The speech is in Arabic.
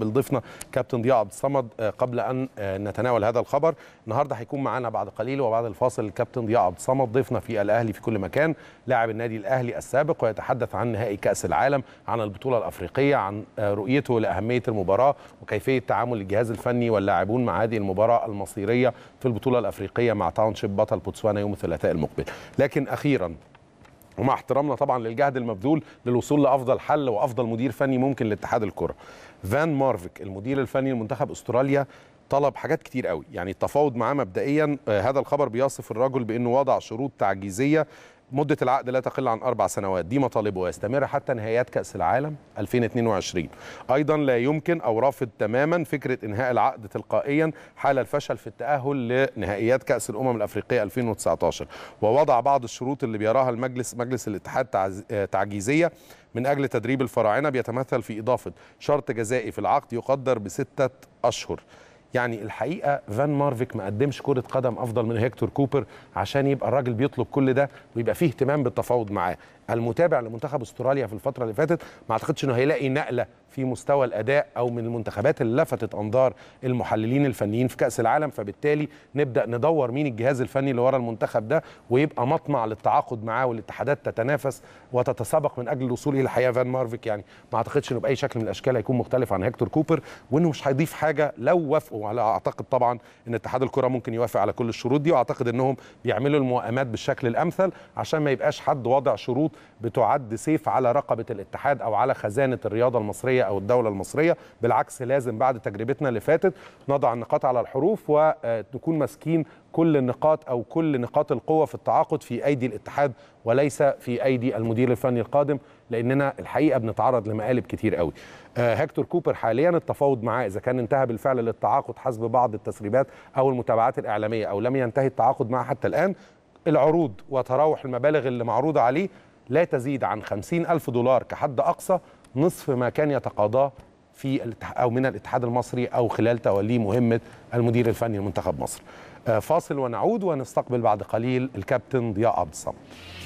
بالضيفنا كابتن ضياء عبد الصمد آه، قبل ان آه، نتناول هذا الخبر النهارده هيكون معانا بعد قليل وبعد الفاصل الكابتن ضياء عبد الصمد ضيفنا في الاهلي في كل مكان لاعب النادي الاهلي السابق ويتحدث عن نهائي كاس العالم عن البطوله الافريقيه عن آه، رؤيته لاهميه المباراه وكيفيه تعامل الجهاز الفني واللاعبون مع هذه المباراه المصيريه في البطوله الافريقيه مع تاونشيب بطل بوتسوانا يوم الثلاثاء المقبل لكن اخيرا ومع احترامنا طبعا للجهد المبذول للوصول لافضل حل وافضل مدير فني ممكن لاتحاد الكره فان مارفيك المدير الفني لمنتخب استراليا طلب حاجات كتير قوي يعني التفاوض معاه مبدئيا آه هذا الخبر بيصف الرجل بانه وضع شروط تعجيزيه مدة العقد لا تقل عن أربع سنوات دي مطالبه ويستمر حتى نهايات كأس العالم 2022 أيضا لا يمكن أو رافض تماما فكرة إنهاء العقد تلقائيا حال الفشل في التأهل لنهائيات كأس الأمم الأفريقية 2019 ووضع بعض الشروط اللي بيراها المجلس مجلس الاتحاد تعجيزية من أجل تدريب الفراعنة بيتمثل في إضافة شرط جزائي في العقد يقدر بستة أشهر يعني الحقيقه فان مارفيك ما قدمش كره قدم افضل من هيكتور كوبر عشان يبقى الراجل بيطلب كل ده ويبقى فيه اهتمام بالتفاوض معاه المتابع لمنتخب استراليا في الفتره اللي فاتت ما اعتقدش انه هيلاقي نقله في مستوى الاداء او من المنتخبات اللي لفتت انظار المحللين الفنيين في كاس العالم فبالتالي نبدا ندور مين الجهاز الفني اللي ورا المنتخب ده ويبقى مطمع للتعاقد معاه والاتحادات تتنافس وتتسابق من اجل الوصول الى حياه فان مارفيك يعني ما اعتقدش انه باي شكل من الاشكال هيكون مختلف عن هيكتور كوبر وانه مش هيضيف حاجه لو وافقوا على اعتقد طبعا ان اتحاد الكره ممكن يوافق على كل الشروط دي واعتقد انهم بيعملوا الموائمات بالشكل الامثل عشان ما يبقاش حد وضع شروط بتعد سيف على رقبه الاتحاد او على خزانه الرياضه المصريه او الدوله المصريه بالعكس لازم بعد تجربتنا اللي فاتت نضع النقاط على الحروف ونكون آه، ماسكين كل النقاط او كل نقاط القوه في التعاقد في ايدي الاتحاد وليس في ايدي المدير الفني القادم لاننا الحقيقه بنتعرض لمقالب كتير قوي هكتور آه، كوبر حاليا التفاوض معاه اذا كان انتهى بالفعل للتعاقد حسب بعض التسريبات او المتابعات الاعلاميه او لم ينتهي التعاقد معه حتى الان العروض وتراوح المبالغ اللي معروضه عليه لا تزيد عن 50 ألف دولار كحد أقصى نصف ما كان يتقاضاه في او من الاتحاد المصري او خلال توليه مهمه المدير الفني لمنتخب مصر. آه، فاصل ونعود ونستقبل بعد قليل الكابتن ضياء عبد الصمد.